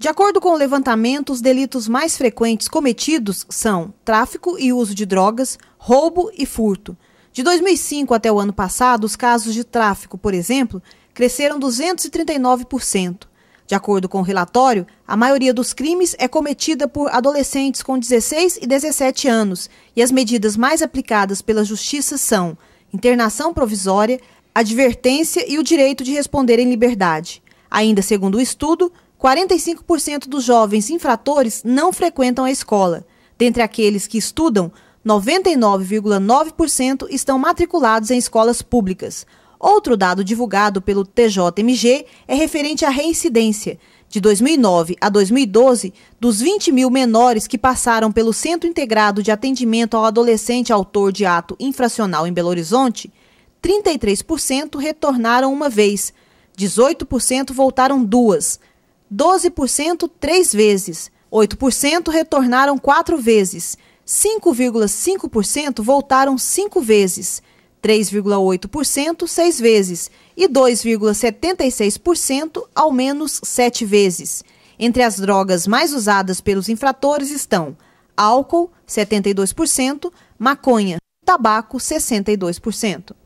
De acordo com o levantamento, os delitos mais frequentes cometidos são tráfico e uso de drogas, roubo e furto. De 2005 até o ano passado, os casos de tráfico, por exemplo, cresceram 239%. De acordo com o relatório, a maioria dos crimes é cometida por adolescentes com 16 e 17 anos, e as medidas mais aplicadas pela Justiça são internação provisória, advertência e o direito de responder em liberdade. Ainda segundo o estudo, 45% dos jovens infratores não frequentam a escola. Dentre aqueles que estudam, 99,9% estão matriculados em escolas públicas. Outro dado divulgado pelo TJMG é referente à reincidência. De 2009 a 2012, dos 20 mil menores que passaram pelo Centro Integrado de Atendimento ao Adolescente Autor de Ato Infracional em Belo Horizonte, 33% retornaram uma vez, 18% voltaram duas, 12% três vezes, 8% retornaram quatro vezes, 5,5% voltaram cinco vezes, 3,8% seis vezes e 2,76% ao menos sete vezes. Entre as drogas mais usadas pelos infratores estão álcool, 72%, maconha, tabaco, 62%.